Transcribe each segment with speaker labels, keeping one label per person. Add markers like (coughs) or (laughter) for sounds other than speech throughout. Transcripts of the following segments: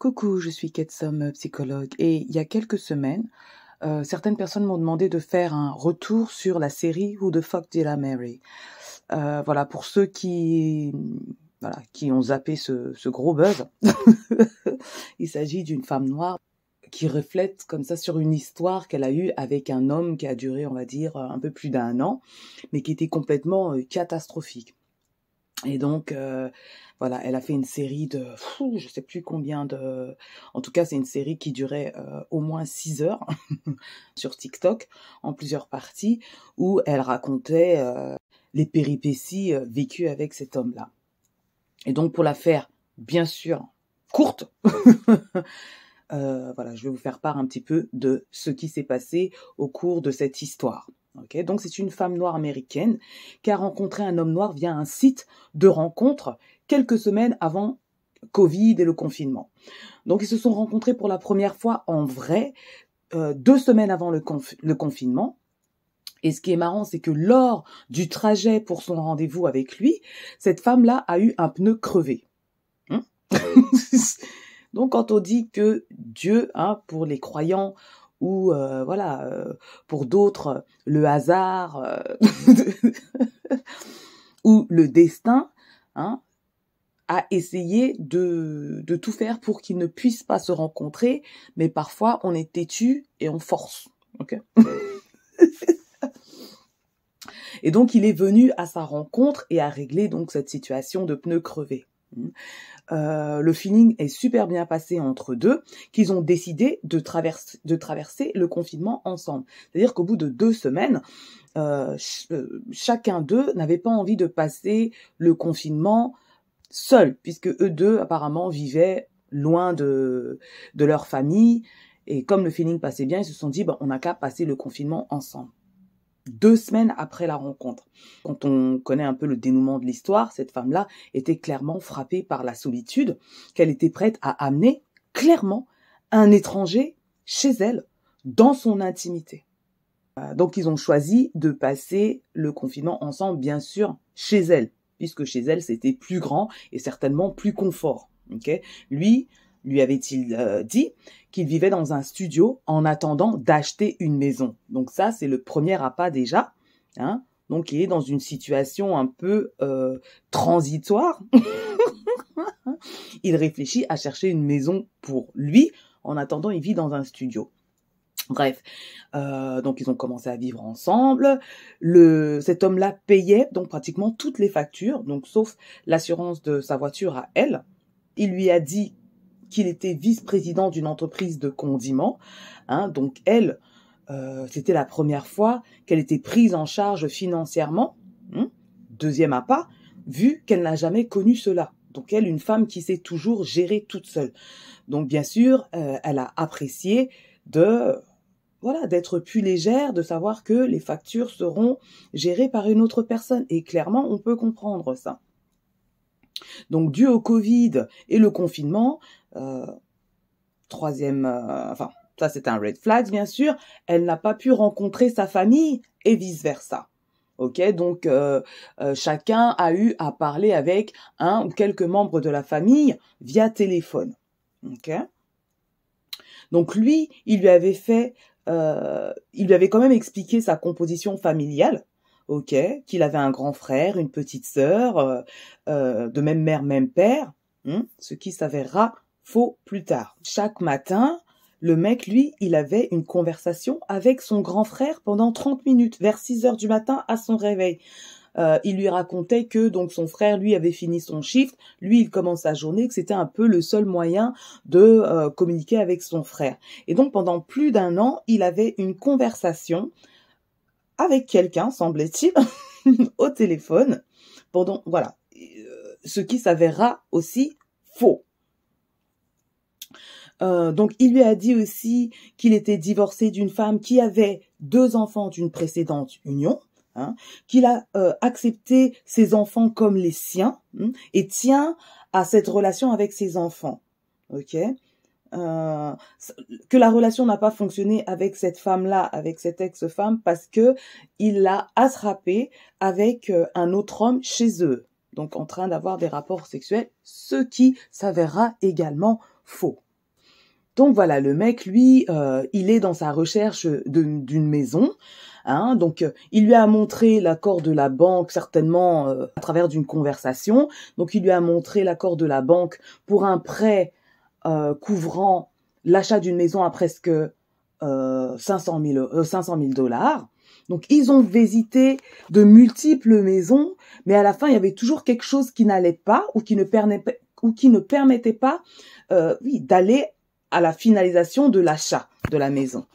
Speaker 1: Coucou, je suis Ketsom, euh, psychologue. Et il y a quelques semaines, euh, certaines personnes m'ont demandé de faire un retour sur la série Who the fuck did I marry euh, Voilà, pour ceux qui voilà, qui ont zappé ce, ce gros buzz, (laughs) il s'agit d'une femme noire qui reflète comme ça sur une histoire qu'elle a eue avec un homme qui a duré, on va dire, un peu plus d'un an, mais qui était complètement catastrophique. Et donc, euh, voilà, elle a fait une série de, je je sais plus combien de, en tout cas, c'est une série qui durait euh, au moins six heures (laughs) sur TikTok, en plusieurs parties, où elle racontait euh, les péripéties vécues avec cet homme-là. Et donc, pour la faire, bien sûr, courte, (laughs) voilà, je vais vous faire part un petit peu de ce qui s'est passé au cours de cette histoire donc c'est une femme noire américaine qui a rencontré un homme noir via un site de rencontre quelques semaines avant Covid et le confinement. Donc ils se sont rencontrés pour la première fois en vrai euh, deux semaines avant le, confinement. Et ce qui est marrant, c'est que lors du trajet pour son rendez-vous avec lui, cette femme-là a eu un pneu crevé. Hein ah (laughs) donc quand on dit que Dieu, hein, pour les croyants, ou euh, voilà, euh, pour d'autres, euh, le hasard (laughs) ou le destin, hein, a à essayer de, tout faire pour qu'ils ne puissent pas se rencontrer, mais parfois on est têtu et on force. (laughs) et donc il est venu à sa rencontre et a réglé donc cette situation de pneus crevé. Euh, le feeling est super bien passé entre deux, qu'ils ont décidé de, traverser le confinement ensemble. C'est-à-dire qu'au bout de deux semaines, euh, euh, chacun d'eux n'avait pas envie de passer le confinement seul, puisque eux deux apparemment vivaient loin de, de leur famille. Et comme le feeling passait bien, ils se sont dit, on n'a qu'à passer le confinement ensemble deux semaines après la rencontre. Quand on connaît un peu le dénouement de l'histoire, cette femme-là était clairement frappée par la solitude, qu'elle était prête à amener clairement un étranger chez elle, dans son intimité. Euh, donc ils ont choisi de passer le confinement ensemble, bien sûr, chez elle, puisque chez elle c'était plus grand et certainement plus confort. Lui, lui avait-il euh, dit, qu'il vivait dans un studio en attendant d'acheter une maison. Donc ça, c'est le premier appât déjà. Hein Donc il est dans une situation un peu euh, transitoire. (laughs) il réfléchit à chercher une maison pour lui. En attendant, il vit dans un studio. Bref, euh, donc ils ont commencé à vivre ensemble. Le, cet homme-là payait donc pratiquement toutes les factures, donc sauf l'assurance de sa voiture à elle. Il lui a dit qu'il était vice-président d'une entreprise de condiments. Hein, donc elle, euh, c'était la première fois qu'elle était prise en charge financièrement. Hein, deuxième pas, vu qu'elle n'a jamais connu cela. Donc elle, une femme qui s'est toujours gérée toute seule. Donc bien sûr, euh, elle a apprécié de voilà, d'être plus légère, de savoir que les factures seront gérées par une autre personne. Et clairement, on peut comprendre ça. Donc, dû au Covid et le confinement, euh, troisième, euh, enfin, ça c'est un red flag bien sûr, elle n'a pas pu rencontrer sa famille et vice versa. Ok, donc euh, chacun a eu à parler avec un ou quelques membres de la famille via téléphone. Ok. Donc lui, il lui avait fait, il lui avait quand même expliqué sa composition familiale qu'il avait un grand frère, une petite sœur, euh, euh, de même mère, même père, hein, ce qui s'avérera faux plus tard. Chaque matin, le mec, lui, il avait une conversation avec son grand frère pendant 30 minutes, vers 6 heures du matin à son réveil. Euh, il lui racontait que donc son frère lui avait fini son shift, lui il commence sa journée, que c'était un peu le seul moyen de communiquer avec son frère. Et donc pendant plus d'un an, il avait une conversation avec quelqu'un, semblait-il, (laughs) au téléphone. Pendant, voilà. Euh, ce qui s'avérera aussi faux. Euh, donc, il lui a dit aussi qu'il était divorcé d'une femme qui avait deux enfants d'une précédente union, hein, qu'il a euh, accepté ses enfants comme les siens hein, et tient à cette relation avec ses enfants. Ok euh, que la relation n'a pas fonctionné avec cette femme-là, avec cette ex-femme, parce que il l'a attrapée avec euh, un autre homme chez eux, donc en train d'avoir des rapports sexuels, ce qui s'avérera également faux. Donc voilà, le mec, lui, euh, il est dans sa recherche d'une maison. Hein. donc il lui a montré l'accord de la banque, certainement à travers d'une conversation. Donc il lui a montré l'accord de la banque pour un prêt euh, couvrant l'achat d'une maison à presque euh, 500 000 euh, dollars. Donc ils ont visité de multiples maisons, mais à la fin il y avait toujours quelque chose qui n'allait pas ou qui ne, permettait, pas, euh, oui, d'aller à la finalisation de l'achat de la maison.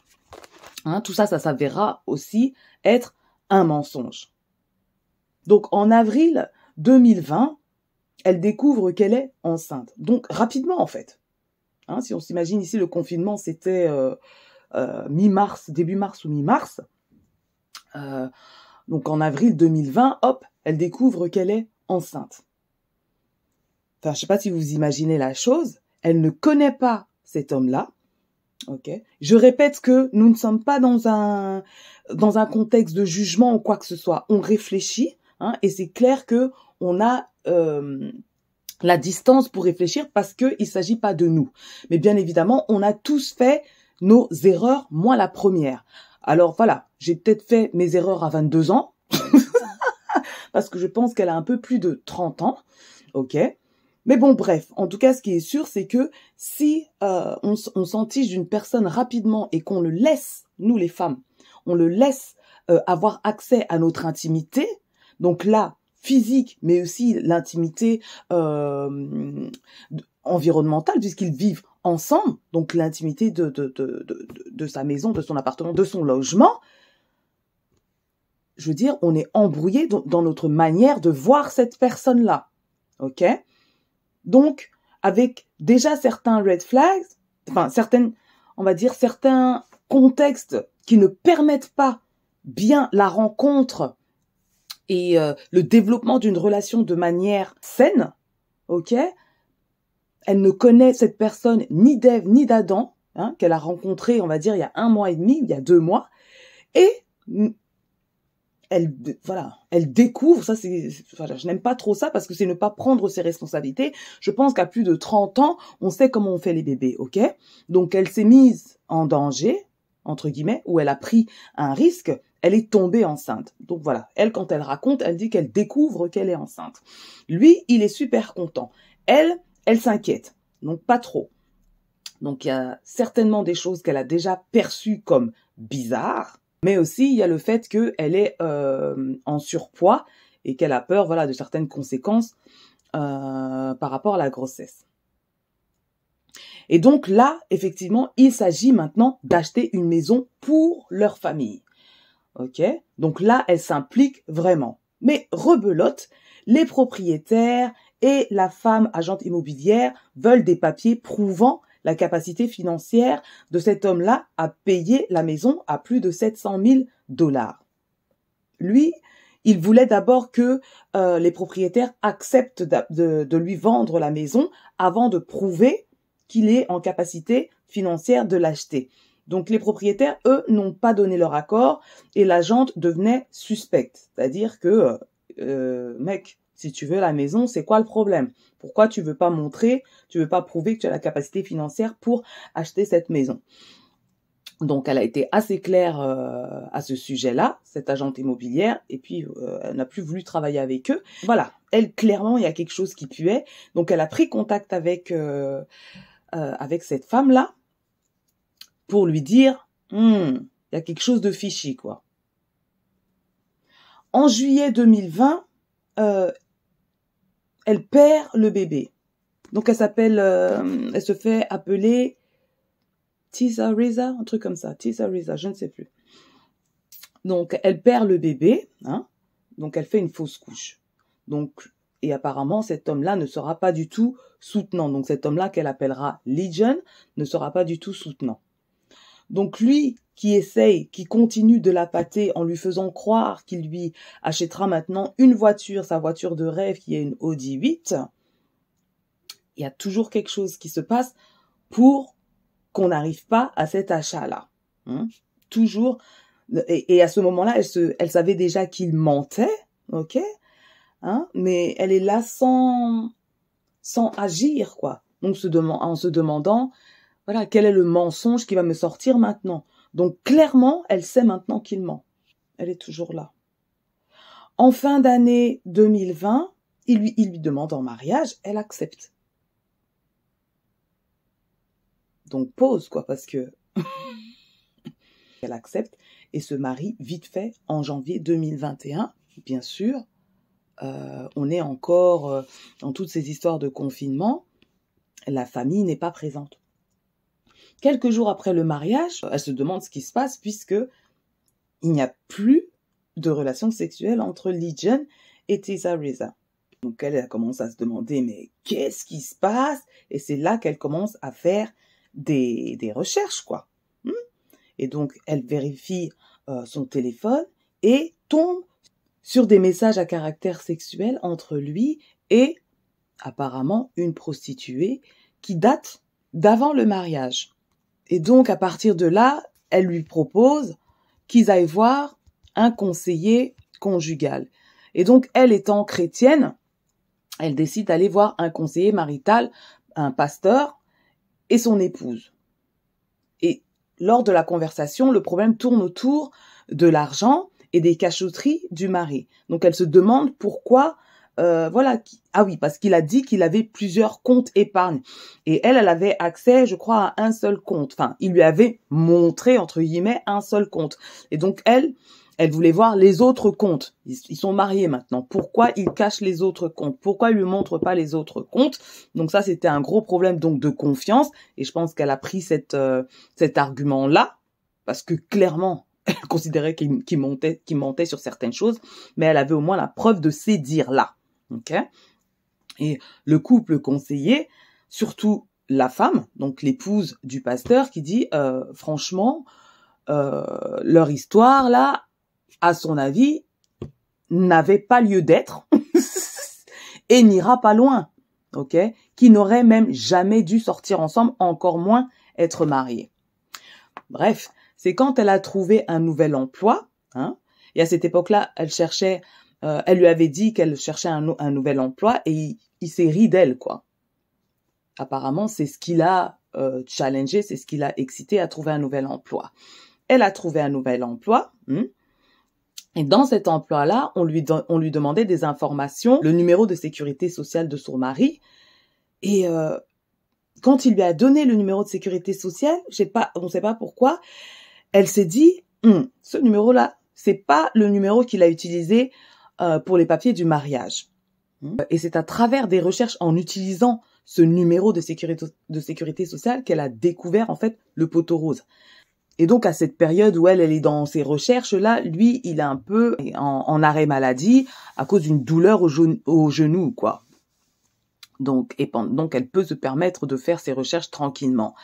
Speaker 1: Hein, tout ça, ça s'avéra aussi être un mensonge. Donc en avril 2020, elle découvre qu'elle est enceinte. Donc rapidement en fait. Hein, si on s'imagine ici, le confinement, c'était euh, euh, mi-mars, début mars ou mi-mars. Euh, donc en avril 2020, hop, elle découvre qu'elle est enceinte. Enfin, je sais pas si vous imaginez la chose. Elle ne connaît pas cet homme-là. Ok. Je répète que nous ne sommes pas dans un dans un contexte de jugement ou quoi que ce soit. On réfléchit, hein, et c'est clair que on a la distance pour réfléchir parce qu'il ne s'agit pas de nous. Mais bien évidemment, on a tous fait nos erreurs, moi la première. Alors voilà, j'ai peut-être fait mes erreurs à 22 ans, (laughs) parce que je pense qu'elle a un peu plus de 30 ans, ok mais bon, bref, en tout cas, ce qui est sûr, c'est que si euh, on, on d'une personne rapidement et qu'on le laisse, nous les femmes, on le laisse euh, avoir accès à notre intimité, donc là, physique, mais aussi l'intimité euh, environnementale, puisqu'ils vivent ensemble, donc l'intimité de, de, de, sa maison, de son appartement, de son logement. Je veux dire, on est embrouillé dans notre manière de voir cette personne-là. OK Donc, avec déjà certains red flags, enfin, certaines, on va dire, certains contextes qui ne permettent pas bien la rencontre et euh, le développement d'une relation de manière saine, ok Elle ne connaît cette personne ni d'Ève ni d'Adam, hein, qu'elle a rencontré, on va dire, il y a un mois et demi, il y a deux mois, et elle, voilà, elle découvre, ça c'est, je n'aime pas trop ça parce que c'est ne pas prendre ses responsabilités. Je pense qu'à plus de 30 ans, on sait comment on fait les bébés, ok? Donc elle s'est mise en danger, entre guillemets, où elle a pris un risque, elle est tombée enceinte. Donc voilà, elle, quand elle raconte, elle dit qu'elle découvre qu'elle est enceinte. Lui, il est super content. Elle, elle s'inquiète, donc pas trop. Donc il y a certainement des choses qu'elle a déjà perçues comme bizarres, mais aussi il y a le fait qu'elle est euh, en surpoids et qu'elle a peur voilà, de certaines conséquences euh, par rapport à la grossesse. Et donc là, effectivement, il s'agit maintenant d'acheter une maison pour leur famille. OK Donc là, elle s'implique vraiment. Mais rebelote, les propriétaires et la femme agente immobilière veulent des papiers prouvant la capacité financière de cet homme-là à payer la maison à plus de 700 000 dollars. Lui, il voulait d'abord que euh, les propriétaires acceptent de, lui vendre la maison avant de prouver qu'il est en capacité financière de l'acheter. Donc les propriétaires, eux, n'ont pas donné leur accord et l'agente devenait suspecte. C'est-à-dire que, euh, euh, mec, si tu veux la maison, c'est quoi le problème Pourquoi tu veux pas montrer, tu veux pas prouver que tu as la capacité financière pour acheter cette maison donc elle a été assez claire euh, à ce sujet-là, cette agente immobilière, et puis elle n'a plus voulu travailler avec eux. Voilà, elle clairement il y a quelque chose qui puait, donc elle a pris contact avec euh, avec cette femme-là pour lui dire, hmm, il y a quelque chose de fichi, quoi. En juillet 2020, euh, elle perd le bébé. Donc elle s'appelle, euh, elle se fait appeler Tisa Risa, un truc comme ça, Tisa Risa, je ne sais plus. Donc elle perd le bébé, hein, donc elle fait une fausse couche. Donc et apparemment cet homme-là ne sera pas du tout soutenant. Donc cet homme-là qu'elle appellera Legion ne sera pas du tout soutenant. Donc lui qui essaye, qui continue de la pâter en lui faisant croire qu'il lui achètera maintenant une voiture, sa voiture de rêve qui est une Audi 8, il y a toujours quelque chose qui se passe pour qu'on n'arrive pas à cet achat-là. Hein. toujours. Et, à ce moment-là, elle, elle savait déjà qu'il mentait, ok Hein, mais elle est là sans, sans agir, quoi. se en se demandant, voilà, quel est le mensonge qui va me sortir maintenant Donc, clairement, elle sait maintenant qu'il ment. Elle est toujours là. En fin d'année 2020, il lui, il lui demande en mariage, elle accepte. Donc pause, quoi, parce que (laughs) elle accepte et se marie vite fait en janvier 2021, bien sûr. Euh, on est encore euh, dans toutes ces histoires de confinement, la famille n'est pas présente. Quelques jours après le mariage, elle se demande ce qui se passe puisque il n'y a plus de relation sexuelle entre Lee et Tisa Reza. Donc elle commence à se demander mais qu'est-ce qui se passe Et c'est là qu'elle commence à faire des, recherches quoi. Hmm? Et donc elle vérifie euh, son téléphone et tombe sur des messages à caractère sexuel entre lui et, apparemment, une prostituée qui date d'avant le mariage. Et donc, à partir de là, elle lui propose qu'ils aillent voir un conseiller conjugal. Et donc, elle étant chrétienne, elle décide d'aller voir un conseiller marital, un pasteur et son épouse. Et lors de la conversation, le problème tourne autour de l'argent et des cachotteries du mari. Donc elle se demande pourquoi euh, voilà. Ah oui, parce qu'il a dit qu'il avait plusieurs comptes épargne. Et elle, elle avait accès, je crois, à un seul compte. Enfin, il lui avait montré, entre guillemets, un seul compte. Et donc, elle, elle voulait voir les autres comptes. Ils, sont mariés maintenant. Pourquoi il cache les autres comptes Pourquoi il lui montre pas les autres comptes Donc ça, c'était un gros problème donc de confiance. Et je pense qu'elle a pris cette, euh, cet argument-là. Parce que clairement, (laughs) considérait qu'il montait, montait sur certaines choses, mais elle avait au moins la preuve de ces dires-là. Okay Et le couple conseillé, surtout la femme, donc l'épouse du pasteur, qui dit euh, franchement, euh, leur histoire là, à son avis, n'avait pas lieu d'être (laughs) et n'ira pas loin, ok Qui n'aurait même jamais dû sortir ensemble, encore moins être mariés. Bref, c'est quand elle a trouvé un nouvel emploi, hein, et à cette époque-là, elle cherchait, euh, elle lui avait dit qu'elle cherchait un, nouvel emploi et il, s'est ri d'elle, quoi. Apparemment, c'est ce qui l'a euh, c'est ce qui l'a excité à trouver un nouvel emploi. Elle a trouvé un nouvel emploi. Hmm. et dans cet emploi-là, on lui, on lui demandait des informations, le numéro de sécurité sociale de son mari. Et euh, quand il lui a donné le numéro de sécurité sociale, pas, on ne sait pas pourquoi, elle s'est dit, hum, ce numéro-là, c'est pas le numéro qu'il a utilisé euh, pour les papiers du mariage. Hum. Et c'est à travers des recherches en utilisant ce numéro de sécurité, sociale qu'elle a découvert en fait le poteau rose. Et donc à cette période où elle, elle est dans ses recherches là, lui, il est un peu en, arrêt maladie à cause d'une douleur au, au genou, quoi. Donc, donc elle peut se permettre de faire ses recherches tranquillement.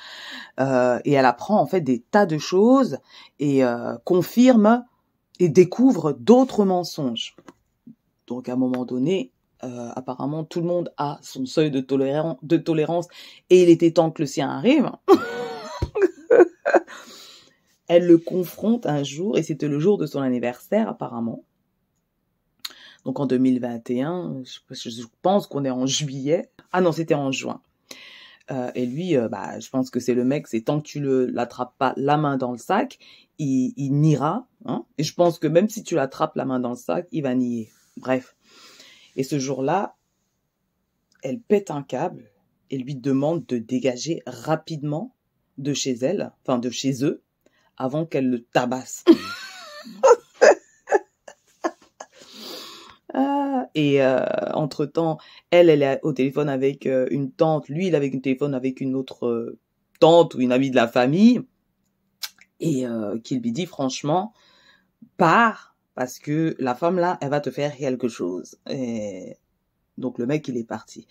Speaker 1: Euh, et elle apprend en fait des tas de choses et euh, confirme et découvre d'autres mensonges. Donc à un moment donné, euh, apparemment tout le monde a son seuil de tolérance et il était temps que le sien arrive. (laughs) elle le confronte un jour et c'était le jour de son anniversaire apparemment. Donc en 2021, je, pense qu'on est en juillet. Ah non, c'était en juin. Euh, et lui, euh, bah, je pense que c'est le mec, c'est tant que tu ne l'attrapes pas la main dans le sac, il, il niera. Hein. et je pense que même si tu l'attrapes la main dans le sac, il va nier. Bref. Et ce jour-là, elle pète un câble et lui demande de dégager rapidement de chez elle, enfin de chez eux, avant qu'elle le tabasse. et euh, entre temps, elle, elle est au téléphone avec euh, une tante, lui, il est avec une téléphone avec une autre euh, tante ou une amie de la famille, et euh, qu'il lui dit franchement, pars parce que la femme là, elle va te faire quelque chose. Et donc le mec, il est parti.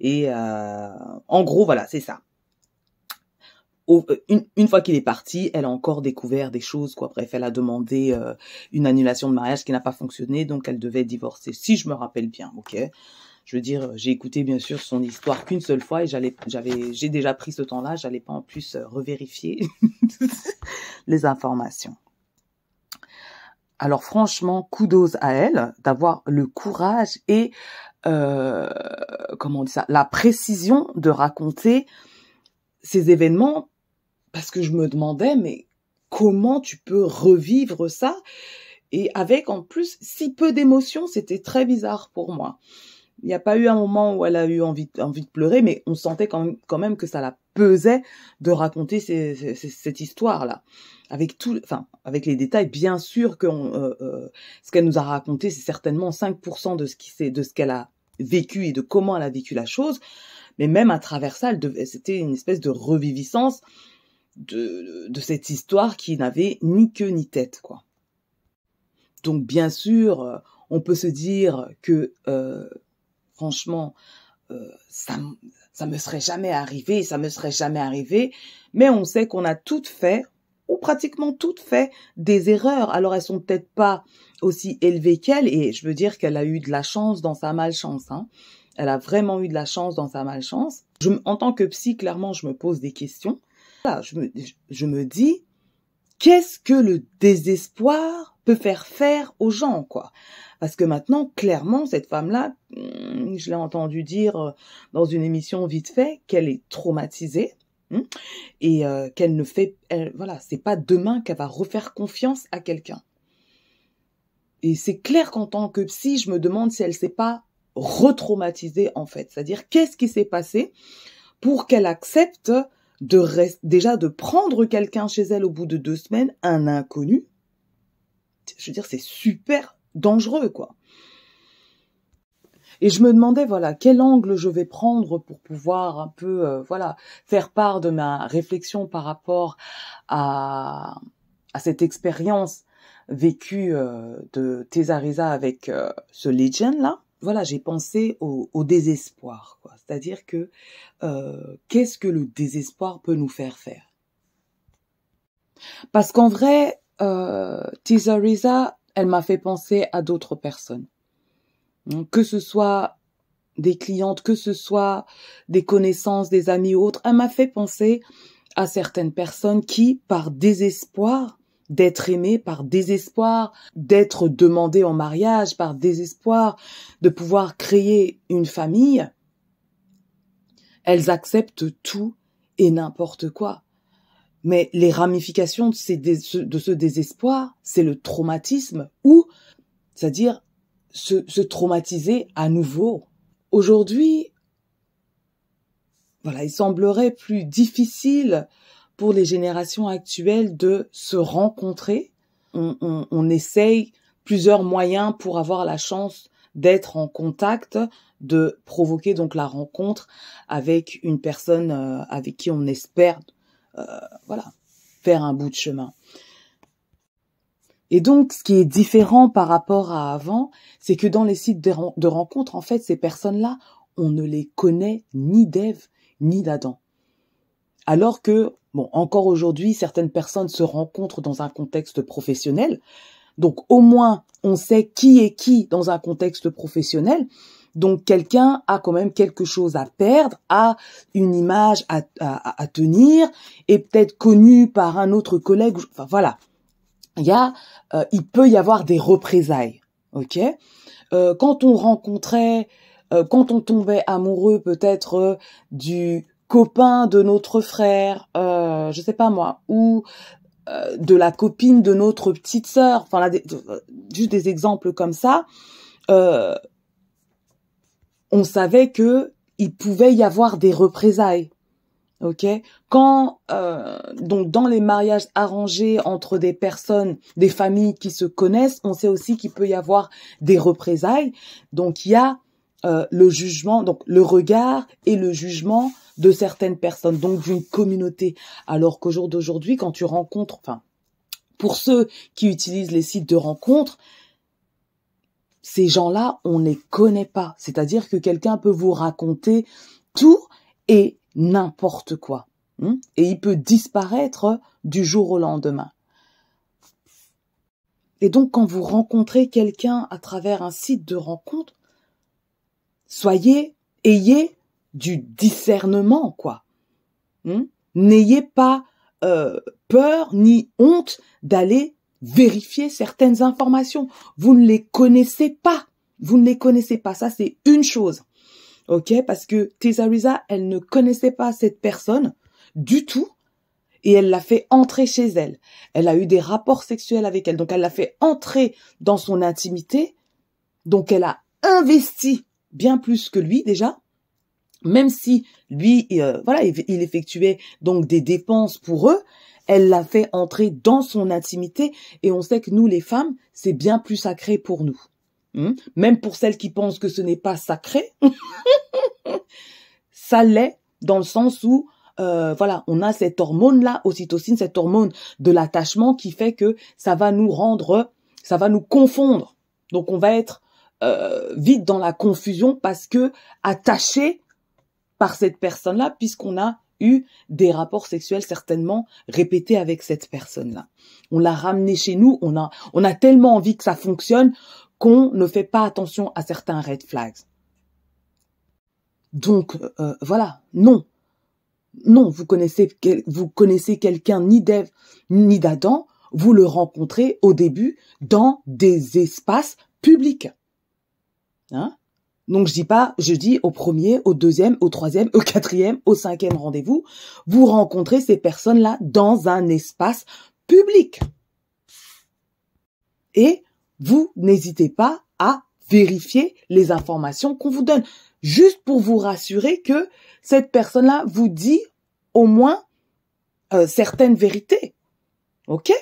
Speaker 1: Et en gros, voilà, c'est ça. Euh, une, une, fois qu'il est parti, elle a encore découvert des choses, quoi. Bref, elle a demandé euh, une annulation de mariage qui n'a pas fonctionné, donc elle devait divorcer, si je me rappelle bien, ok. Je veux dire, j'ai écouté bien sûr son histoire qu'une seule fois et j'allais, j'avais, j'ai déjà pris ce temps-là, j'allais pas en plus euh, revérifier (laughs) les informations. Alors franchement, kudos à elle d'avoir le courage et euh, comment on dit ça, la précision de raconter ces événements parce que je me demandais, mais comment tu peux revivre ça Et avec en plus si peu d'émotions, c'était très bizarre pour moi. Il n'y a pas eu un moment où elle a eu envie, envie de pleurer, mais on sentait quand même, quand même que ça la pesait de raconter cette histoire-là. Avec tout, enfin, avec les détails, bien sûr que euh, euh, ce qu'elle nous a raconté, c'est certainement 5% de ce qui c'est, de ce qu'elle a vécu et de comment elle a vécu la chose. Mais même à travers ça, c'était une espèce de reviviscence de, de cette histoire qui n'avait ni queue ni tête, quoi. Donc bien sûr, euh, on peut se dire que euh, franchement, euh, ça, ça me serait jamais arrivé, ça me serait jamais arrivé, mais on sait qu'on a toutes fait ou pratiquement toutes fait des erreurs. Alors elles sont peut-être pas aussi élevées qu'elles, et je veux dire qu'elle a eu de la chance dans sa malchance. Hein. Elle a vraiment eu de la chance dans sa malchance. Je, en tant que psy, clairement, je me pose des questions je me, dis, qu'est-ce que le désespoir peut faire faire aux gens, quoi Parce que maintenant, clairement, cette femme-là, hmm, je l'ai entendu dire euh, dans une émission vite fait qu'elle est traumatisée hmm, et euh, qu'elle ne fait, voilà, c'est pas demain qu'elle va refaire confiance à quelqu'un. Et c'est clair qu'en tant que psy, je me demande si elle s'est pas retraumatisée en fait. C'est-à-dire qu'est-ce qui s'est passé pour qu'elle accepte de déjà de prendre quelqu'un chez elle au bout de deux semaines, un inconnu, je veux dire, c'est super dangereux, quoi. Et je me demandais, voilà, quel angle je vais prendre pour pouvoir un peu, euh, voilà, faire part de ma réflexion par rapport à, à cette expérience vécue euh, de Thésarisa avec euh, ce Legion, là voilà, j'ai pensé au, désespoir. C'est-à-dire que euh, qu'est-ce que le désespoir peut nous faire faire Parce qu'en vrai, euh, Tizarisa, elle m'a fait penser à d'autres personnes. Que ce soit des clientes, que ce soit des connaissances, des amis ou autres, elle m'a fait penser à certaines personnes qui, par désespoir, d'être aimée par désespoir, d'être demandée en mariage par désespoir, de pouvoir créer une famille, elles acceptent tout et n'importe quoi. Mais les ramifications de, ce désespoir, c'est le traumatisme ou, c'est-à-dire, se, se traumatiser à nouveau. Aujourd'hui, voilà, il semblerait plus difficile pour les générations actuelles de se rencontrer. On, on, essaye plusieurs moyens pour avoir la chance d'être en contact, de provoquer donc la rencontre avec une personne euh, avec qui on espère, euh, voilà, faire un bout de chemin. Et donc, ce qui est différent par rapport à avant, c'est que dans les sites de, rencontres, en fait, ces personnes-là, on ne les connaît ni d'Ève ni d'Adam. Alors que, bon, encore aujourd'hui, certaines personnes se rencontrent dans un contexte professionnel. Donc au moins, on sait qui est qui dans un contexte professionnel. Donc quelqu'un a quand même quelque chose à perdre, a une image à, tenir, est peut-être connu par un autre collègue. Enfin voilà, il y a, euh, il peut y avoir des représailles. Ok. Euh, quand on rencontrait, euh, quand on tombait amoureux peut-être du copain de notre frère, euh, je sais pas moi, ou euh, de la copine de notre petite sœur, enfin là, juste des exemples comme ça, euh, on savait que il pouvait y avoir des représailles. Ok, quand euh, donc dans les mariages arrangés entre des personnes, des familles qui se connaissent, on sait aussi qu'il peut y avoir des représailles. Donc il y a euh, le jugement, donc le regard et le jugement de certaines personnes, donc d'une communauté. Alors qu'au jour d'aujourd'hui, quand tu rencontres, enfin, pour ceux qui utilisent les sites de rencontres, ces gens-là, on ne les connaît pas. C'est-à-dire que quelqu'un peut vous raconter tout et n'importe quoi. Hein, et il peut disparaître du jour au lendemain. Et donc, quand vous rencontrez quelqu'un à travers un site de rencontre, Soyez, ayez du discernement, quoi. Hmm? N'ayez pas euh, peur ni honte d'aller vérifier certaines informations. Vous ne les connaissez pas. Vous ne les connaissez pas. Ça, c'est une chose. OK Parce que Risa, elle ne connaissait pas cette personne du tout et elle l'a fait entrer chez elle. Elle a eu des rapports sexuels avec elle. Donc, elle l'a fait entrer dans son intimité. Donc, elle a investi bien plus que lui déjà, même si lui, euh, voilà, il effectuait donc des dépenses pour eux, elle l'a fait entrer dans son intimité et on sait que nous, les femmes, c'est bien plus sacré pour nous. Hmm? même pour celles qui pensent que ce n'est pas sacré, (laughs) ça l'est dans le sens où euh, voilà, on a cette hormone là, ocytocine, cette hormone de l'attachement qui fait que ça va nous rendre, ça va nous confondre. Donc on va être euh, vite dans la confusion parce que attaché par cette personne-là, puisqu'on a eu des rapports sexuels certainement répétés avec cette personne-là. On l'a ramené chez nous, on a, on a tellement envie que ça fonctionne qu'on ne fait pas attention à certains red flags. Donc euh, euh, voilà, non, non, vous connaissez, vous connaissez quelqu'un ni d'Ève ni d'Adam, vous le rencontrez au début dans des espaces publics. Hein donc je dis pas, je dis au premier, au deuxième, au troisième, au quatrième, au cinquième rendez-vous, vous rencontrez ces personnes-là dans un espace public. Et vous n'hésitez pas à vérifier les informations qu'on vous donne, juste pour vous rassurer que cette personne-là vous dit au moins euh, certaines vérités. OK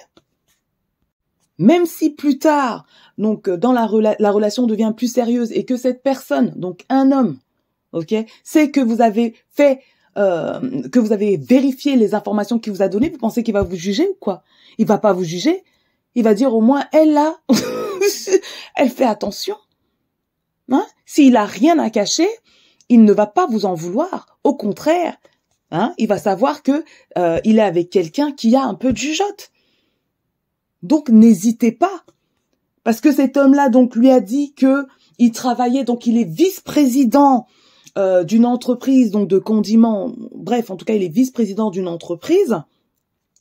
Speaker 1: même si plus tard, donc euh, dans la, relation devient plus sérieuse et que cette personne, donc un homme, ok, sait que vous avez fait, euh, que vous avez vérifié les informations qu'il vous a données, vous pensez qu'il va vous juger ou quoi Il va pas vous juger. Il va dire au moins elle a, (laughs) elle fait attention. Hein S'il a rien à cacher, il ne va pas vous en vouloir. Au contraire, hein, il va savoir que euh, il est avec quelqu'un qui a un peu de jugeote. Donc n'hésitez pas. Parce que cet homme-là, donc, lui a dit que il travaillait, donc il est vice-président euh, d'une entreprise, donc de condiments, bref, en tout cas, il est vice-président d'une entreprise.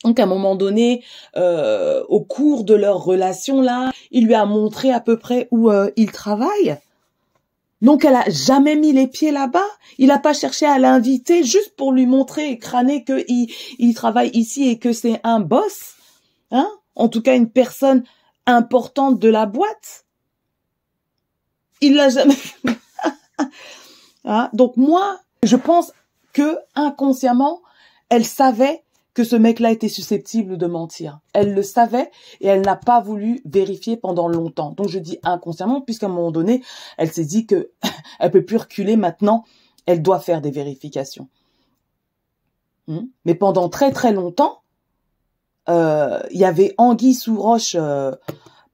Speaker 1: Donc à un moment donné, euh, au cours de leur relation là, il lui a montré à peu près où euh, il travaille. Donc elle a jamais mis les pieds là-bas. Il n'a pas cherché à l'inviter juste pour lui montrer et crâner qu'il il travaille ici et que c'est un boss. Hein en tout cas une personne importante de la boîte. Il l'a jamais. (laughs) hein? Donc moi, je pense que inconsciemment, elle savait que ce mec-là était susceptible de mentir. Elle le savait et elle n'a pas voulu vérifier pendant longtemps. Donc je dis inconsciemment puisqu'à un moment donné, elle s'est dit que (laughs) elle peut plus reculer maintenant, elle doit faire des vérifications. Hmm? Mais pendant très très longtemps, euh, il y avait Anguille sous roche euh,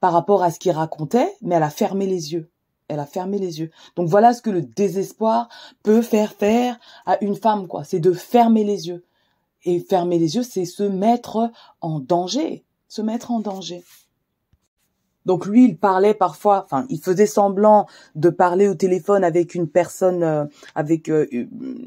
Speaker 1: par rapport à ce qu'il racontait, mais elle a fermé les yeux. Elle a fermé les yeux. Donc voilà ce que le désespoir peut faire faire à une femme, quoi. C'est de fermer les yeux. Et fermer les yeux, c'est se mettre en danger. Se mettre en danger. Donc lui, il parlait parfois, enfin, il faisait semblant de parler au téléphone avec une personne, euh, avec euh,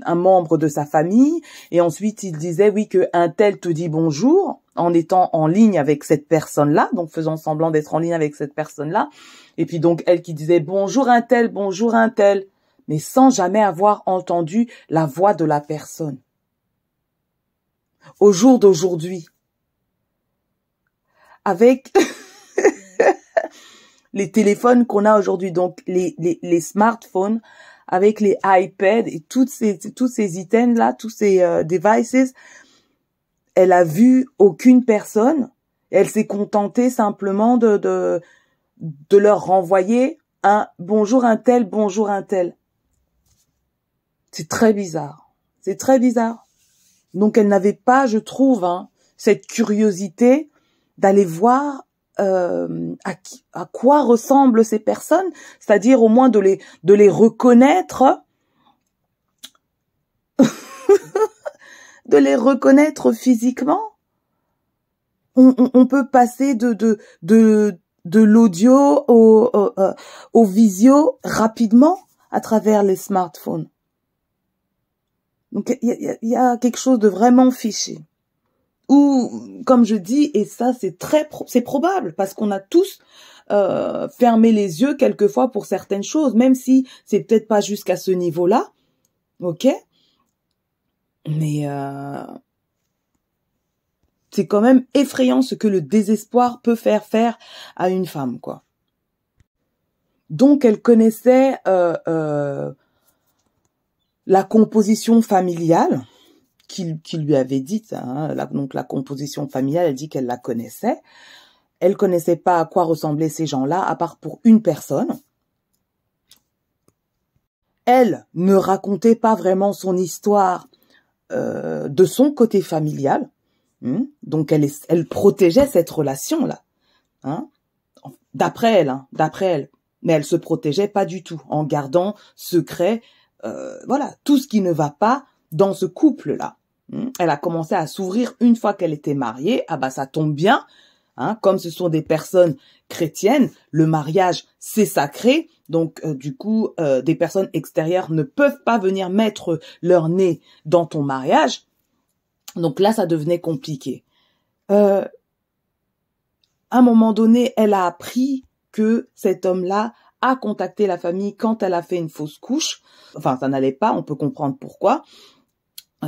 Speaker 1: un membre de sa famille, et ensuite il disait oui que un tel te dit bonjour en étant en ligne avec cette personne-là, donc faisant semblant d'être en ligne avec cette personne-là, et puis donc elle qui disait bonjour un tel, bonjour un tel, mais sans jamais avoir entendu la voix de la personne. Au jour d'aujourd'hui, avec les téléphones qu'on a aujourd'hui, donc les, smartphones avec les iPads et toutes ces, tous ces items là, tous ces euh, devices, elle a vu aucune personne. Elle s'est contentée simplement de, de, leur renvoyer un bonjour un tel, bonjour un tel. C'est très bizarre. C'est très bizarre. Donc elle n'avait pas, je trouve, hein, cette curiosité d'aller voir euh, à, à, quoi ressemblent ces personnes, c'est-à-dire au moins de les, de les reconnaître, (laughs) de les reconnaître physiquement. On, peut passer de, de, de, de l'audio au, au, euh, visio rapidement à travers les smartphones. Donc il y, y a quelque chose de vraiment fiché ou comme je dis, et ça c'est très c'est probable parce qu'on a tous euh, fermé les yeux quelquefois pour certaines choses, même si c'est peut-être pas jusqu'à ce niveau-là, ok. Mais euh, c'est quand même effrayant ce que le désespoir peut faire faire à une femme, quoi. Donc elle connaissait euh, la composition familiale qui, lui avait dit, hein, donc la composition familiale, elle dit qu'elle la connaissait. Elle connaissait pas à quoi ressemblaient ces gens-là, à part pour une personne. Elle ne racontait pas vraiment son histoire euh, de son côté familial. Hein. donc elle, elle protégeait cette relation-là. Hein. d'après elle, d'après elle. Mais elle se protégeait pas du tout en gardant secret, euh, voilà, tout ce qui ne va pas dans ce couple-là. Hmm? Elle a commencé à s'ouvrir une fois qu'elle était mariée. Ah bah ça tombe bien, hein, comme ce sont des personnes chrétiennes, le mariage c'est sacré, donc euh, du coup euh, des personnes extérieures ne peuvent pas venir mettre leur nez dans ton mariage. Donc là ça devenait compliqué. Euh, à un moment donné, elle a appris que cet homme-là a contacté la famille quand elle a fait une fausse couche. Enfin, ça n'allait pas, on peut comprendre pourquoi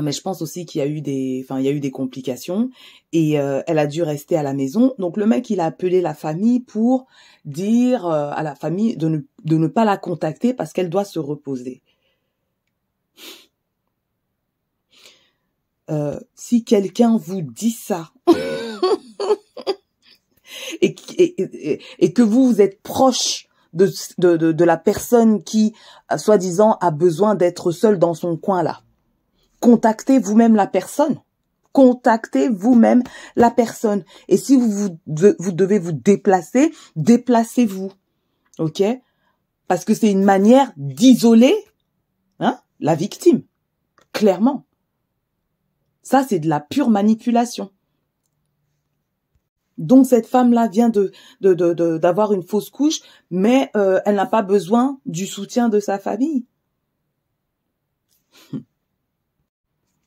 Speaker 1: mais je pense aussi qu'il y a eu des, enfin, il y a eu des complications et euh, elle a dû rester à la maison. Donc le mec, il a appelé la famille pour dire euh, à la famille de ne, de ne pas la contacter parce qu'elle doit se reposer. Euh, si quelqu'un vous dit ça (laughs) et, que vous, êtes proche de, de la personne qui, soi-disant, a besoin d'être seule dans son coin là, contactez vous-même la personne. Contactez vous-même la personne. Et si vous, vous, devez vous déplacer, déplacez-vous. OK Parce que c'est une manière d'isoler hein, la victime. Clairement. Ça, c'est de la pure manipulation. Donc cette femme-là vient de d'avoir une fausse couche, mais euh, elle n'a pas besoin du soutien de sa famille.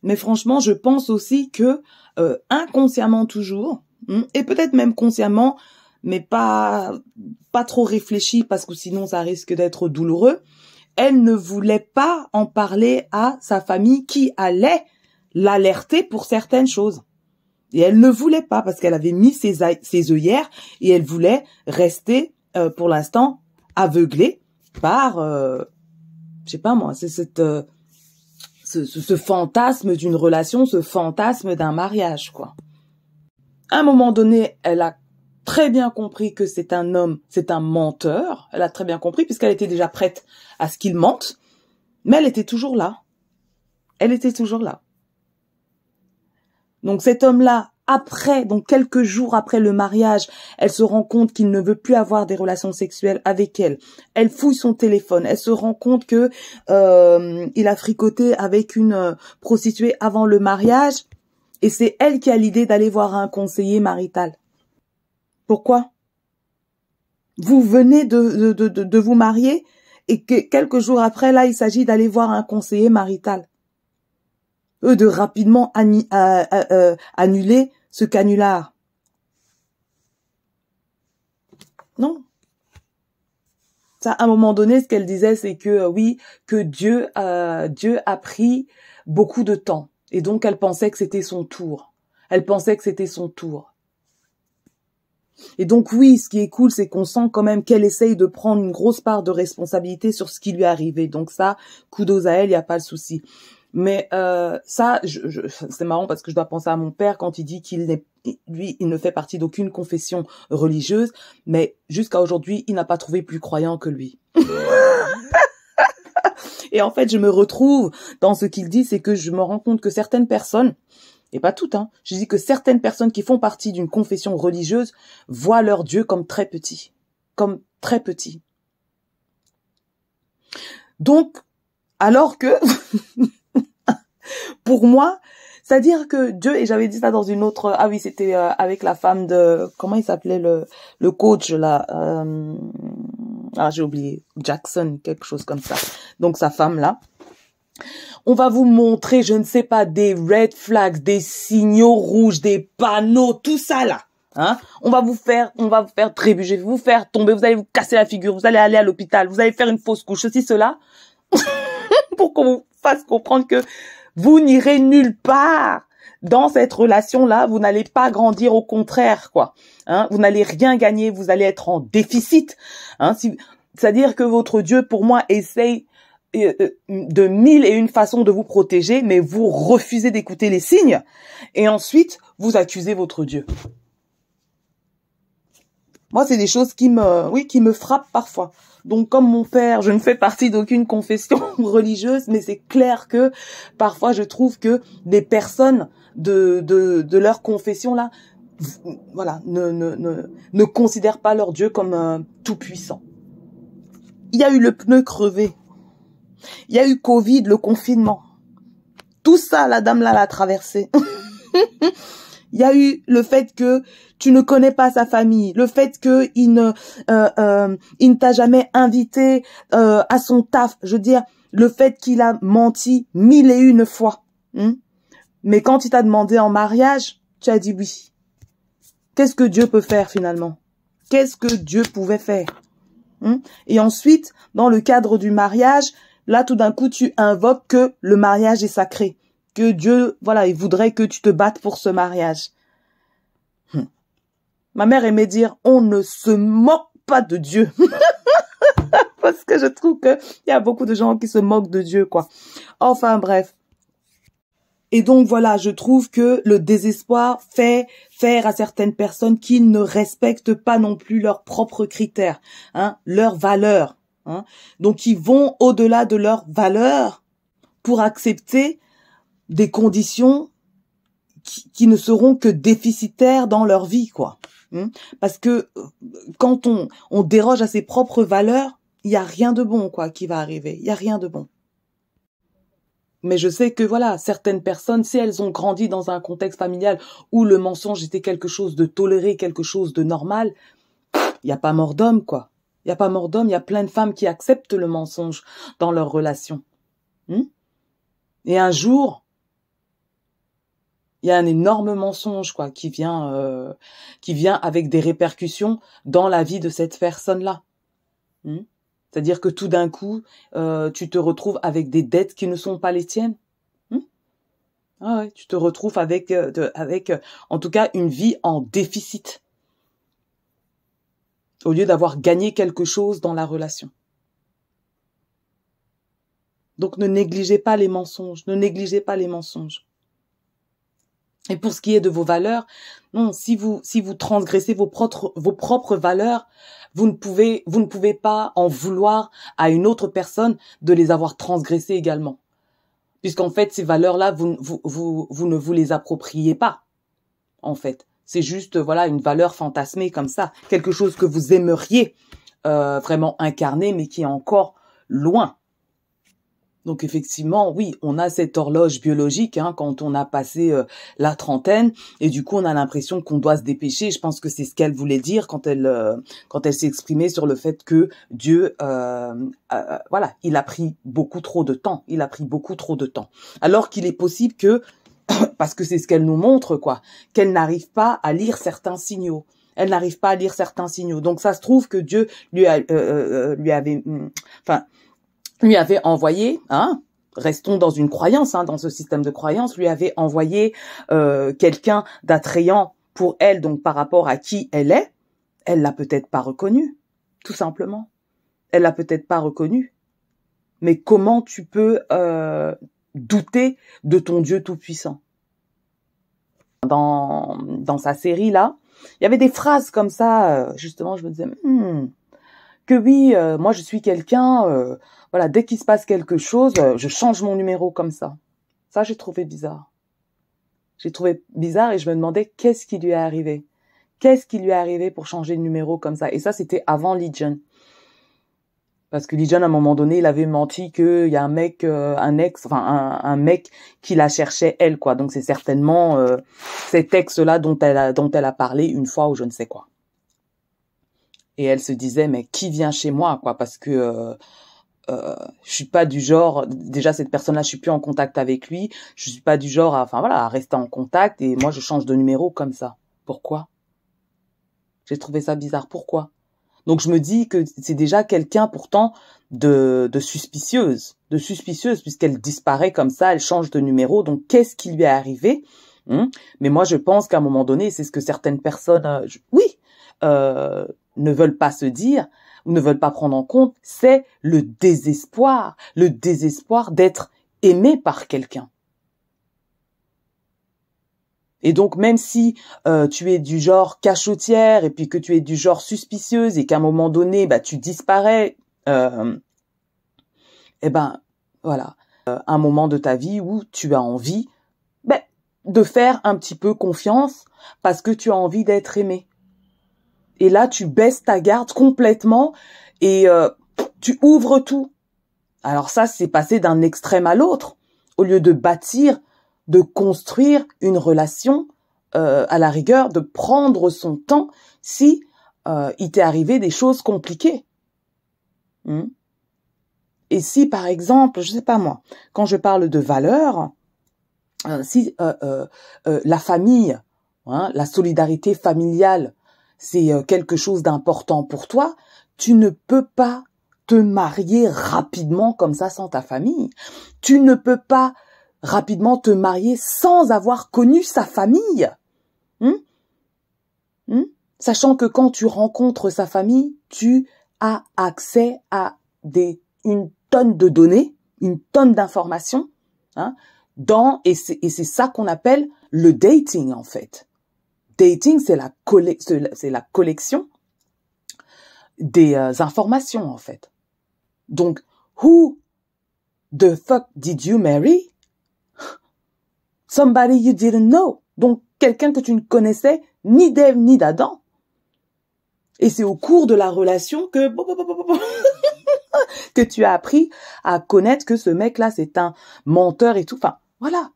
Speaker 1: Mais franchement, je pense aussi que euh, inconsciemment toujours, hmm, et peut-être même consciemment, mais pas pas trop réfléchi parce que sinon ça risque d'être douloureux. Elle ne voulait pas en parler à sa famille qui allait l'alerter pour certaines choses. Et elle ne voulait pas parce qu'elle avait mis ses, ses œillères et elle voulait rester euh, pour l'instant aveuglée par, euh, je sais pas moi, c'est cette euh, ce, fantasme d'une relation, ce fantasme d'un mariage, quoi. À un moment donné, elle a très bien compris que c'est un homme, c'est un menteur. Elle a très bien compris puisqu'elle était déjà prête à ce qu'il mente, mais elle était toujours là. Elle était toujours là. Donc cet homme-là après, donc quelques jours après le mariage, elle se rend compte qu'il ne veut plus avoir des relations sexuelles avec elle. Elle fouille son téléphone. Elle se rend compte que euh, il a fricoté avec une euh, prostituée avant le mariage. Et c'est elle qui a l'idée d'aller voir un conseiller marital. Pourquoi Vous venez de, de, de vous marier et que quelques jours après, là, il s'agit d'aller voir un conseiller marital. Eux, de rapidement euh, annuler ce canular. Non. Ça, à un moment donné, ce qu'elle disait, c'est que euh, oui, que Dieu, euh, Dieu a pris beaucoup de temps, et donc elle pensait que c'était son tour. Elle pensait que c'était son tour. Et donc oui, ce qui est cool, c'est qu'on sent quand même qu'elle essaye de prendre une grosse part de responsabilité sur ce qui lui est arrivé. Donc ça, kudos à elle, il n'y a pas de souci. Mais euh, ça, je, c'est marrant parce que je dois penser à mon père quand il dit qu'il n'est, il ne fait partie d'aucune confession religieuse, mais jusqu'à aujourd'hui, il n'a pas trouvé plus croyant que lui. (laughs) et en fait, je me retrouve dans ce qu'il dit, c'est que je me rends compte que certaines personnes, et pas toutes, hein, je dis que certaines personnes qui font partie d'une confession religieuse voient leur Dieu comme très petit, comme très petit. Donc, alors que (laughs) pour moi. C'est-à-dire que Dieu, et j'avais dit ça dans une autre, ah oui, c'était euh, avec la femme de, comment il s'appelait le, le coach là, euh, ah j'ai oublié, Jackson, quelque chose comme ça. Donc sa femme là. On va vous montrer, je ne sais pas, des red flags, des signaux rouges, des panneaux, tout ça là. Hein on va vous faire, on va vous faire trébucher, vous faire tomber, vous allez vous casser la figure, vous allez aller à l'hôpital, vous allez faire une fausse couche, ceci, cela, (laughs) pour qu'on vous fasse comprendre que vous n'irez nulle part dans cette relation-là, vous n'allez pas grandir, au contraire, quoi. Hein, vous n'allez rien gagner, vous allez être en déficit. Hein, c'est-à-dire que votre Dieu, pour moi, essaye euh, euh, de mille et une façons de vous protéger, mais vous refusez d'écouter les signes, et ensuite vous accusez votre Dieu. Moi, c'est des choses qui me, oui, qui me frappent parfois. Donc comme mon père, je ne fais partie d'aucune confession (laughs) religieuse, mais c'est clair que parfois je trouve que des personnes de, de, de leur confession là, voilà, ne, ne, ne, ne considèrent pas leur Dieu comme tout-puissant. Il y a eu le pneu crevé. Il y a eu Covid, le confinement. Tout ça, la dame là l'a traversé. (laughs) Il y a eu le fait que tu ne connais pas sa famille, le fait qu'il ne, euh, euh, il ne t'a jamais invité euh, à son taf. Je veux dire, le fait qu'il a menti mille et une fois. Hmm? Mais quand il t'a demandé en mariage, tu as dit oui. Qu'est-ce que Dieu peut faire finalement Qu'est-ce que Dieu pouvait faire hmm? Et ensuite, dans le cadre du mariage, là tout d'un coup, tu invoques que le mariage est sacré que Dieu, voilà, il voudrait que tu te battes pour ce mariage. Hum. Ma mère aimait dire, on ne se moque pas de Dieu. (laughs) Parce que je trouve qu'il y a beaucoup de gens qui se moquent de Dieu, quoi. Enfin, bref. Et donc voilà, je trouve que le désespoir fait faire à certaines personnes qui ne respectent pas non plus leurs propres critères, hein, leurs valeurs. Hein. Donc ils vont au-delà de leurs valeurs pour accepter des conditions qui, ne seront que déficitaires dans leur vie, quoi. Hein? Parce que euh, quand on, déroge à ses propres valeurs, il n'y a rien de bon, quoi, qui va arriver. Il n'y a rien de bon. Mais je sais que voilà, certaines personnes, si elles ont grandi dans un contexte familial où le mensonge était quelque chose de toléré, quelque chose de normal, il n'y a pas mort d'homme, quoi. Il n'y a pas mort d'homme, il y a plein de femmes qui acceptent le mensonge dans leur relation. Hein? Et un jour, il y a un énorme mensonge quoi qui vient euh, qui vient avec des répercussions dans la vie de cette personne là hmm? c'est-à-dire que tout d'un coup euh, tu te retrouves avec des dettes qui ne sont pas les tiennes hmm? ah tu te retrouves avec euh, avec en tout cas une vie en déficit au lieu d'avoir gagné quelque chose dans la relation donc ne négligez pas les mensonges ne négligez pas les mensonges et pour ce qui est de vos valeurs, non, hmm, si vous si vous transgressez vos propres vos propres valeurs, vous ne pouvez vous ne pouvez pas en vouloir à une autre personne de les avoir transgressées également. Puisqu'en fait ces valeurs là vous vous vous, ne vous les appropriez pas. En fait, c'est juste voilà une valeur fantasmée comme ça, quelque chose que vous aimeriez euh, vraiment incarner mais qui est encore loin donc effectivement, oui, on a cette horloge biologique hein, quand on a passé euh, la trentaine et du coup on a l'impression qu'on doit se dépêcher. Je pense que c'est ce qu'elle voulait dire quand elle euh, quand elle s'exprimait sur le fait que Dieu, euh, voilà, il a pris beaucoup trop de temps. Il a pris beaucoup trop de temps. Alors qu'il est possible que (coughs) parce que c'est ce qu'elle nous montre quoi, qu'elle n'arrive pas à lire certains signaux elle n'arrive pas à lire certains signaux. Donc ça se trouve que Dieu lui a, euh, lui avait, hmm, enfin, lui avait envoyé, hein, restons dans une croyance, hein, dans ce système de croyance, lui avait envoyé euh, quelqu'un d'attrayant pour elle, donc par rapport à qui elle est, elle l'a peut-être pas reconnu, tout simplement. Elle l'a peut-être pas reconnu. Mais comment tu peux euh, douter de ton Dieu tout-puissant dans, dans sa série là, il y avait des phrases comme ça, euh, justement, je me disais, hmm, que oui, euh, moi je suis quelqu'un, euh, voilà, dès qu'il se passe quelque chose, euh, je change mon numéro comme ça. Ça, j'ai trouvé bizarre. J'ai trouvé bizarre et je me demandais qu'est-ce qui lui est arrivé. Qu'est-ce qui lui est arrivé pour changer de numéro comme ça Et ça, c'était avant Legion. Parce que Legion, à un moment donné, il avait menti qu'il y a un mec, un ex, enfin un, mec qui la cherchait elle, quoi. Donc c'est certainement cet ex-là dont dont elle a parlé une fois ou je ne sais quoi et elle se disait mais qui vient chez moi quoi parce que je euh, ne euh, je suis pas du genre déjà cette personne là je suis plus en contact avec lui je suis pas du genre à, enfin voilà rester en contact et moi je change de numéro comme ça pourquoi j'ai trouvé ça bizarre pourquoi donc je me dis que c'est déjà quelqu'un pourtant de, de suspicieuse, de suspicieuse puisqu'elle disparaît comme ça, elle change de numéro. Donc qu'est-ce qui lui est arrivé hum? Mais moi, je pense qu'à un moment donné, c'est ce que certaines personnes, euh, oui, ne veulent pas se dire, ou ne veulent pas prendre en compte, c'est le désespoir, le désespoir d'être aimé par quelqu'un. Et donc même si euh, tu es du genre cachotière et puis que tu es du genre suspicieuse et qu'à un moment donné bah tu disparais, euh, eh ben voilà, euh, un moment de ta vie où tu as envie ben, de faire un petit peu confiance parce que tu as envie d'être aimé. Et là, tu baisses ta garde complètement et euh, tu ouvres tout. Alors ça, c'est passer d'un extrême à l'autre. Au lieu de bâtir, de construire une relation, euh, à la rigueur, de prendre son temps si euh, il t'est arrivé des choses compliquées. Hmm? et si, par exemple, je sais pas moi, quand je parle de valeur, si la famille, hein, la solidarité familiale c'est euh, quelque chose d'important pour toi, tu ne peux pas te marier rapidement comme ça sans ta famille. Tu ne peux pas rapidement te marier sans avoir connu sa famille. Hmm? Hmm? Sachant que quand tu rencontres sa famille, tu as accès à des, une tonne de données, une tonne d'informations, hein, dans, et c'est ça qu'on appelle le dating, en fait dating, c'est la, collection des euh, informations, en fait. Donc, who the fuck did you marry? Somebody you didn't know. Donc, quelqu'un que tu ne connaissais ni d'Ève ni d'Adam. Et c'est au cours de la relation que (laughs) que tu as appris à connaître que ce mec-là, c'est un menteur et tout. Enfin, voilà.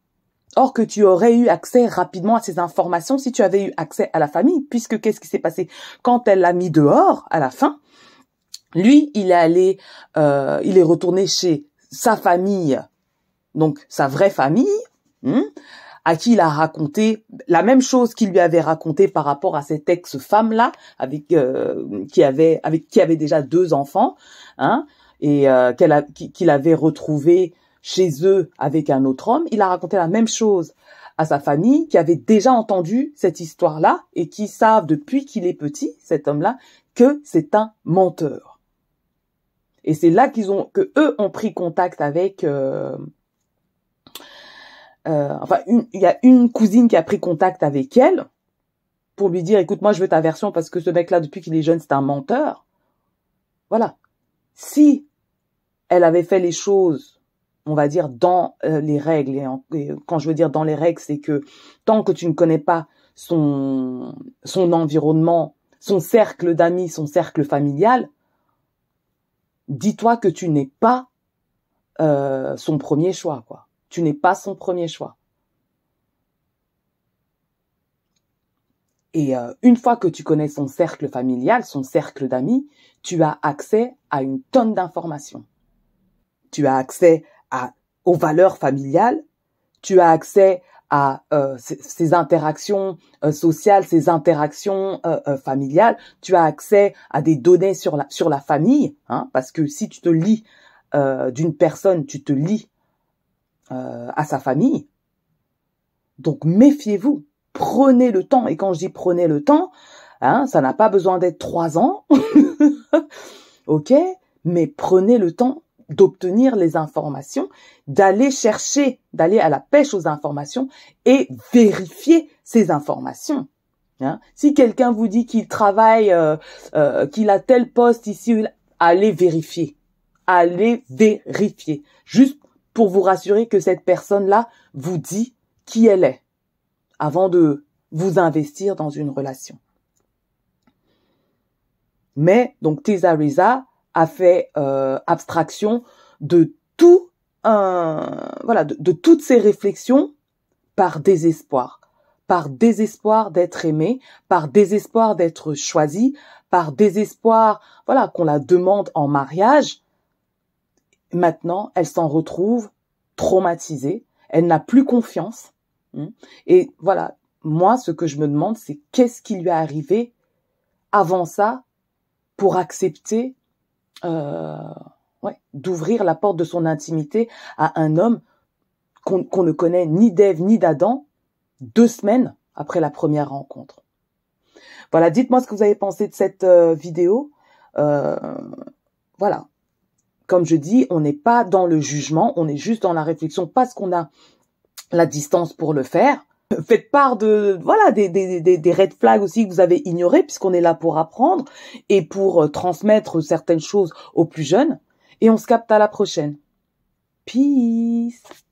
Speaker 1: Or que tu aurais eu accès rapidement à ces informations si tu avais eu accès à la famille, puisque qu'est-ce qui s'est passé quand elle l'a mis dehors à la fin Lui, il est allé, euh, il est retourné chez sa famille, donc sa vraie famille, hein, à qui il a raconté la même chose qu'il lui avait raconté par rapport à cette ex-femme là, avec euh, qui avait avec qui avait déjà deux enfants, hein, et euh, qu'elle qu'il avait retrouvé chez eux avec un autre homme, il a raconté la même chose à sa famille qui avait déjà entendu cette histoire-là et qui savent depuis qu'il est petit, cet homme-là, que c'est un menteur. Et c'est là qu'ils ont, que eux ont pris contact avec, euh, euh, enfin, il y a une cousine qui a pris contact avec elle pour lui dire, écoute, moi je veux ta version parce que ce mec-là, depuis qu'il est jeune, c'est un menteur. Voilà. Si elle avait fait les choses on va dire, dans euh, les règles. Et, quand je veux dire dans les règles, c'est que tant que tu ne connais pas son, son environnement, son cercle d'amis, son cercle familial, dis-toi que tu n'es pas euh, son premier choix, quoi. Tu n'es pas son premier choix. Et euh, une fois que tu connais son cercle familial, son cercle d'amis, tu as accès à une tonne d'informations. Tu as accès aux valeurs familiales, tu as accès à euh, ces, interactions euh, sociales, ces interactions euh, familiales, tu as accès à des données sur la, sur la famille, hein, parce que si tu te lis d'une personne, tu te lis à sa famille. Donc méfiez-vous, prenez le temps, et quand je dis prenez le temps, hein, ça n'a pas besoin d'être trois ans, (laughs) ok, mais prenez le temps d'obtenir les informations, d'aller chercher, d'aller à la pêche aux informations et vérifier ces informations. Hein? Si quelqu'un vous dit qu'il travaille, euh, euh, qu'il a tel poste ici, allez vérifier. Allez vérifier. Juste pour vous rassurer que cette personne-là vous dit qui elle est avant de vous investir dans une relation. Mais, donc, Tesa a fait euh, abstraction de tout un voilà de, toutes ces réflexions par désespoir, par désespoir d'être aimée, par désespoir d'être choisie, par désespoir voilà qu'on la demande en mariage. Maintenant, elle s'en retrouve traumatisée, elle n'a plus confiance. Hein. Et voilà, moi, ce que je me demande, c'est qu'est-ce qui lui est arrivé avant ça pour accepter euh, d'ouvrir la porte de son intimité à un homme qu'on ne connaît ni d'Ève ni d'Adam deux semaines après la première rencontre. Voilà, dites-moi ce que vous avez pensé de cette euh, vidéo. Euh, voilà. Comme je dis, on n'est pas dans le jugement, on est juste dans la réflexion parce qu'on a la distance pour le faire. (laughs) faites part de voilà des, des, des, des, red flags aussi que vous avez ignorés puisqu'on est là pour apprendre et pour euh, transmettre certaines choses aux plus jeunes et on se capte à la prochaine. Peace